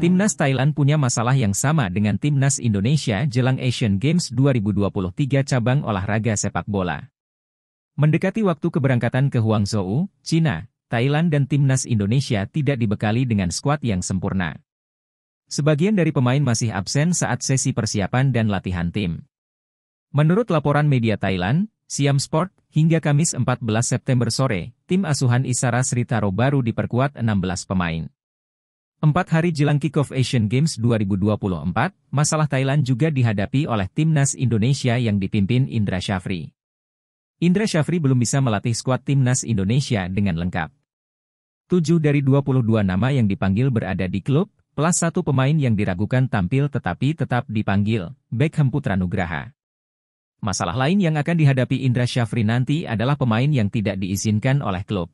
Timnas Thailand punya masalah yang sama dengan Timnas Indonesia jelang Asian Games 2023 cabang olahraga sepak bola. Mendekati waktu keberangkatan ke Huangzhou, China, Thailand dan Timnas Indonesia tidak dibekali dengan skuad yang sempurna. Sebagian dari pemain masih absen saat sesi persiapan dan latihan tim. Menurut laporan media Thailand, Siam Sport, hingga Kamis 14 September sore, tim asuhan Isara Sritaro baru diperkuat 16 pemain. Empat hari jelang kick-off Asian Games 2024, masalah Thailand juga dihadapi oleh timnas Indonesia yang dipimpin Indra Syafri. Indra Syafri belum bisa melatih skuad timnas Indonesia dengan lengkap. Tujuh dari 22 nama yang dipanggil berada di klub, plus satu pemain yang diragukan tampil tetapi tetap dipanggil, Beckham Putra Nugraha. Masalah lain yang akan dihadapi Indra Syafri nanti adalah pemain yang tidak diizinkan oleh klub.